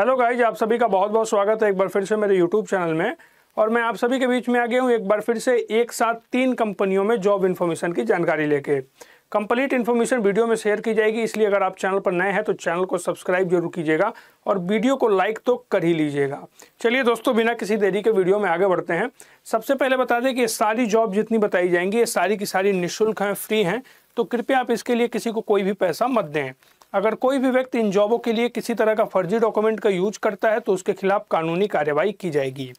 hello guys आप सभी का बहुत बहुत स्वागत है एक बार फिर से मेरे यूट्यूब चैनल में और मैं आप सभी के बीच में आ गया हूँ एक बार फिर से एक साथ तीन कंपनियों में जॉब इन्फॉर्मेशन की जानकारी लेके कंप्लीट इन्फॉर्मेशन वीडियो में शेयर की जाएगी इसलिए अगर आप चैनल पर नए हैं तो चैनल को सब्सक्राइब जरूर कीजिएगा और वीडियो को लाइक तो कर ही लीजिएगा चलिए दोस्तों बिना किसी देरी के वीडियो में आगे बढ़ते हैं सबसे पहले बता दें कि ये सारी जॉब जितनी बताई जाएंगी ये सारी की सारी निःशुल्क हैं फ्री हैं तो कृपया आप इसके लिए किसी को कोई भी पैसा मत दें अगर कोई भी व्यक्ति इन जॉबों के लिए किसी तरह का फर्जी डॉक्यूमेंट का यूज करता है तो उसके खिलाफ कानूनी कार्यवाही की जाएगी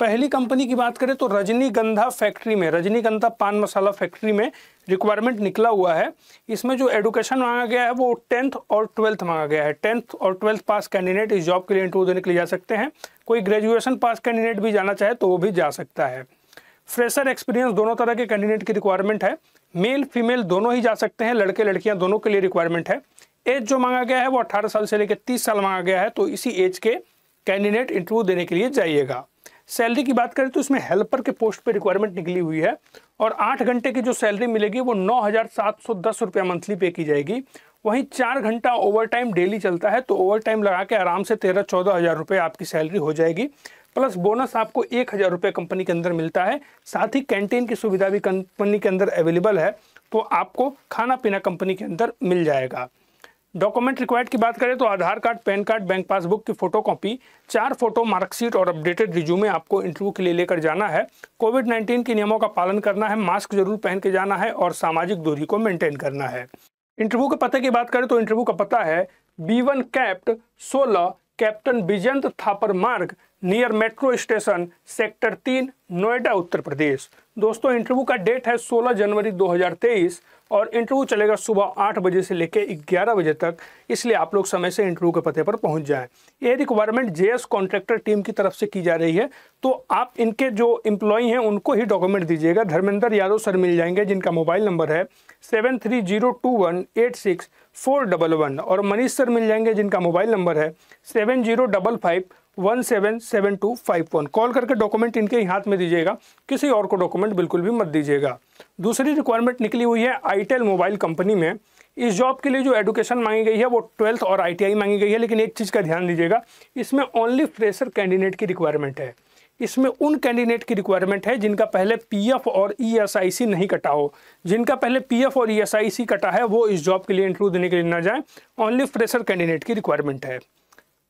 पहली कंपनी की बात करें तो रजनीगंधा फैक्ट्री में रजनीगंधा पान मसाला फैक्ट्री में रिक्वायरमेंट निकला हुआ है इसमें जो एडुकेशन मांगा गया है वो टेंथ और ट्वेल्थ मांगा गया है टेंथ और ट्वेल्थ पास कैंडिडेट इस जॉब के लिए इंटरव्यू देने के लिए जा सकते हैं कोई ग्रेजुएशन पास कैंडिडेट भी जाना चाहे तो वो भी जा सकता है फ्रेशर एक्सपीरियंस दोनों तरह के कैंडिडेट की रिक्वायरमेंट है मेल फीमेल दोनों ही जा सकते हैं लड़के लड़कियां दोनों के लिए रिक्वायरमेंट है एज जो मांगा गया है वो अट्ठारह साल से लेकर तीस साल मांगा गया है तो इसी एज के कैंडिडेट इंटरव्यू देने के लिए जाइएगा सैलरी की बात करें तो इसमें हेल्पर के पोस्ट पे रिक्वायरमेंट निकली हुई है और आठ घंटे की जो सैलरी मिलेगी वो नौ हज़ार सात सौ दस रुपया मंथली पे की जाएगी वहीं चार घंटा ओवर टाइम डेली चलता है तो ओवर टाइम लगा के आराम से तेरह चौदह हज़ार रुपये आपकी सैलरी हो जाएगी प्लस बोनस आपको एक हज़ार रुपये कंपनी के अंदर मिलता है साथ ही कैंटीन की सुविधा भी कंपनी के अंदर अवेलेबल है तो आपको खाना पीना कंपनी के अंदर मिल जाएगा डॉक्यूमेंट रिक्वायर्ड की बात करें तो Aadhaar card pan card bank passbook की फोटो कॉपी चार फोटो मार्कशीट और अपडेटेड रिज्यूमे आपको इंटरव्यू के लिए लेकर जाना है कोविड 19 के नियमों का पालन करना है मास्क जरूर पहन के जाना है और सामाजिक दूरी को मेंटेन करना है इंटरव्यू के पते की बात करें तो इंटरव्यू का पता है बी वन कैप्ट सोलह captain Bijant Thapar Marg near metro station sector तीन नोएडा उत्तर प्रदेश दोस्तों इंटरव्यू का डेट है 16 जनवरी 2023 और इंटरव्यू चलेगा सुबह आठ बजे से लेकर ग्यारह बजे तक इसलिए आप लोग समय से इंटरव्यू के पते पर पहुंच जाएं ये रिक्वायरमेंट जेएस कॉन्ट्रैक्टर टीम की तरफ से की जा रही है तो आप इनके जो इम्प्लॉई हैं उनको ही डॉक्यूमेंट दीजिएगा धर्मेंद्र यादव सर मिल जाएंगे जिनका मोबाइल नंबर है seven three zero two one eight six four double one और मनीष सर मिल जाएंगे जिनका मोबाइल नंबर है seven zero double five one seven seven two five one call करके डॉक्यूमेंट इनके हाथ में दीजिएगा किसी और को डॉक्यूमेंट बिल्कुल भी मत दीजिएगा दूसरी रिक्वायरमेंट निकली हुई है आईटेल मोबाइल कंपनी में इस जॉब के लिए जो एडुकेशन मांगी गई है वो ट्वेल्थ और आईटीआई मांगी गई है लेकिन एक चीज़ का ध्यान दीजिएगा इसमें ओनली फ्रेशर कैंडिडेट की रिक्वायरमेंट है इसमें उन कैंडिडेट की रिक्वायरमेंट है जिनका पहले पीएफ और ईएसआईसी e नहीं कटा हो जिनका पहले पीएफ और ईएसआईसी e कटा है वो इस जॉब के लिए इंटरव्यू देने के लिए ना जाए ओनली फ्रेशर कैंडिडेट की रिक्वायरमेंट है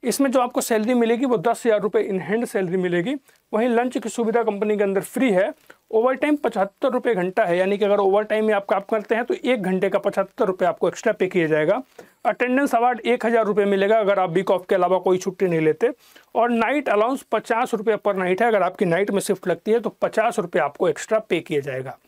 इसमें जो आपको सैलरी मिलेगी वो दस हज़ार रुपये इन हैंड सैलरी मिलेगी वहीं लंच की सुविधा कंपनी के अंदर फ्री है ओवर टाइम पचहत्तर रुपये घंटा है यानी कि अगर ओवर टाइम में आप काम करते हैं तो एक घंटे का पचहत्तर रुपये आपको एक्स्ट्रा पे किया जाएगा अटेंडेंस अवार्ड एक हज़ार रुपये मिलेगा अगर आप बी के अलावा कोई छुट्टी नहीं लेते और नाइट अलाउंस पचास रुपये पर नाइट है अगर आपकी नाइट में शिफ्ट लगती है तो पचास रुपये आपको एक्स्ट्रा पे किया जाएगा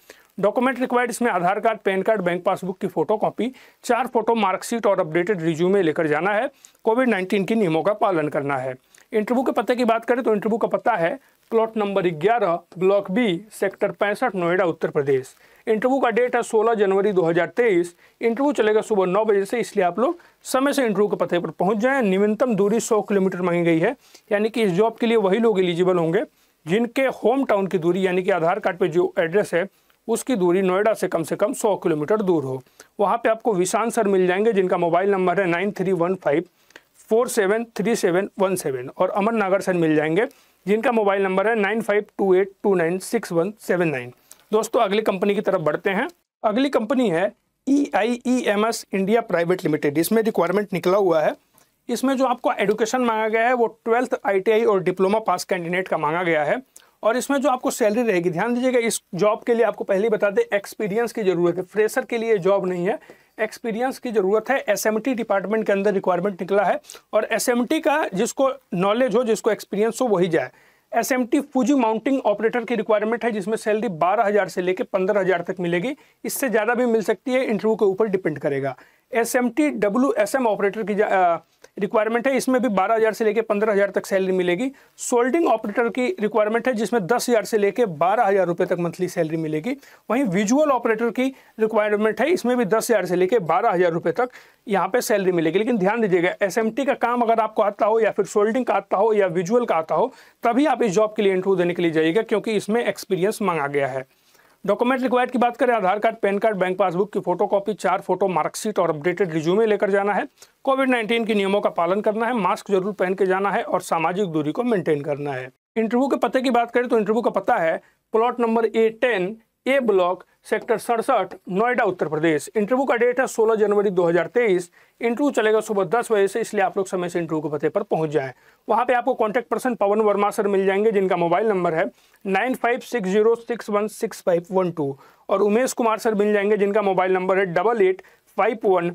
डॉक्यूमेंट रिक्वायर्ड इसमें Aadhaar card pan card bank passbook की फोटो कॉपी चार फोटो मार्कशीट और अपडेटेड रिज्यूमे लेकर जाना है कोविड नाइन्टीन के नियमों का पालन करना है इंटरव्यू के पते की बात करें तो इंटरव्यू का पता है प्लॉट नंबर ग्यारह ब्लॉक बी सेक्टर पैंसठ नोएडा उत्तर प्रदेश इंटरव्यू का डेट है सोलह जनवरी दो इंटरव्यू चलेगा सुबह नौ बजे से इसलिए आप लोग समय से इंटरव्यू के पते पर पहुंच जाए न्यूनतम दूरी सौ किलोमीटर मांगी गई है यानी कि इस जॉब के लिए वही लोग एलिजिबल होंगे जिनके होम टाउन की दूरी यानी कि आधार कार्ड पर जो एड्रेस है उसकी दूरी नोएडा से कम से कम 100 किलोमीटर दूर हो वहाँ पे आपको विशांत सर मिल जाएंगे जिनका मोबाइल नंबर है nine three one five four seven three seven one seven और अमर नागर सर मिल जाएंगे जिनका मोबाइल नंबर है nine five two eight two nine six one seven nine दोस्तों अगली कंपनी की तरफ बढ़ते हैं अगली कंपनी है E I E M S India private limited इसमें रिक्वायरमेंट निकला हुआ है इसमें जो आपको एडुकेशन मांगा गया है वो ट्वेल्थ आई और डिप्लोमा पास कैंडिडेट का मांगा गया है और इसमें जो आपको सैलरी रहेगी ध्यान दीजिएगा इस जॉब के लिए आपको पहले ही बता दें एक्सपीरियंस की ज़रूरत है फ्रेशर के लिए जॉब नहीं है एक्सपीरियंस की ज़रूरत है एसएमटी डिपार्टमेंट के अंदर रिक्वायरमेंट निकला है और एसएमटी का जिसको नॉलेज हो जिसको एक्सपीरियंस हो वही जाए S M T Fuji mounting operator की रिक्वायरमेंट है जिसमें सैलरी बारह हज़ार से लेकर पंद्रह हज़ार तक मिलेगी इससे ज़्यादा भी मिल सकती है इंटरव्यू के ऊपर डिपेंड करेगा S M T W S M operator की रिक्वायरमेंट है इसमें भी 12,000 से लेकर 15,000 तक सैलरी मिलेगी सोल्डिंग ऑपरेटर की रिक्वायरमेंट है जिसमें 10,000 से लेकर 12,000 रुपए तक मंथली सैलरी मिलेगी वहीं विजुअल ऑपरेटर की रिक्वायरमेंट है इसमें भी 10,000 से लेकर 12,000 रुपए तक यहाँ पे सैलरी मिलेगी लेकिन ध्यान दीजिएगा एस का काम अगर आपको आता हो या फिर सोल्डिंग का आता हो या विजुअल का आता हो तभी आप इस जॉब के लिए इंटरव्यू देने के लिए जाइएगा क्योंकि इसमें एक्सपीरियंस मांगा गया है डॉक्यूमेंट रिक्वायर्ड की बात करें Aadhaar card pan card bank passbook की फोटो कॉपी चार फोटो मार्कशीट और अपडेटेड रिज्यूमे लेकर जाना है कोविड 19 के नियमों का पालन करना है मास्क जरूर पहन के जाना है और सामाजिक दूरी को मेंटेन करना है इंटरव्यू के पते की बात करें तो इंटरव्यू का पता है plot number A ten A block sector सड़सठ नोएडा उत्तर प्रदेश इंटरव्यू का डेट है 16 जनवरी 2023 इंटरव्यू चलेगा सुबह दस बजे से इसलिए आप लोग समय से इंटरव्यू के पते पर पहुंच जाएं वहां पे आपको contact person Pawan Verma sir मिल जाएंगे जिनका मोबाइल नंबर है nine five six zero six one six five one two और उमेश कुमार सर मिल जाएंगे जिनका मोबाइल नंबर है double eight five one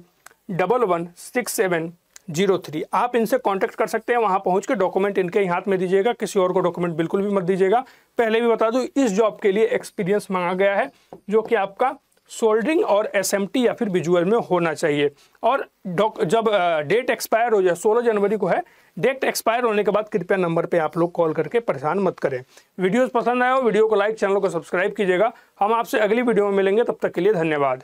double one six seven zero three आप इनसे कांटेक्ट कर सकते हैं वहाँ पहुँच के डॉक्यूमेंट इनके ही हाथ में दीजिएगा किसी और को डॉक्यूमेंट बिल्कुल भी मत दीजिएगा पहले भी बता दूँ इस जॉब के लिए एक्सपीरियंस मांगा गया है जो कि आपका सोल्डरिंग और एस या फिर विजुअल में होना चाहिए और जब डेट एक्सपायर हो जाए सोलह जनवरी को है डेट एक्सपायर होने के बाद कृपया नंबर पे आप लोग कॉल करके परेशान मत करें वीडियोस पसंद आए हो वीडियो को लाइक चैनल को सब्सक्राइब कीजिएगा हम आपसे अगली वीडियो में मिलेंगे तब तक के लिए धन्यवाद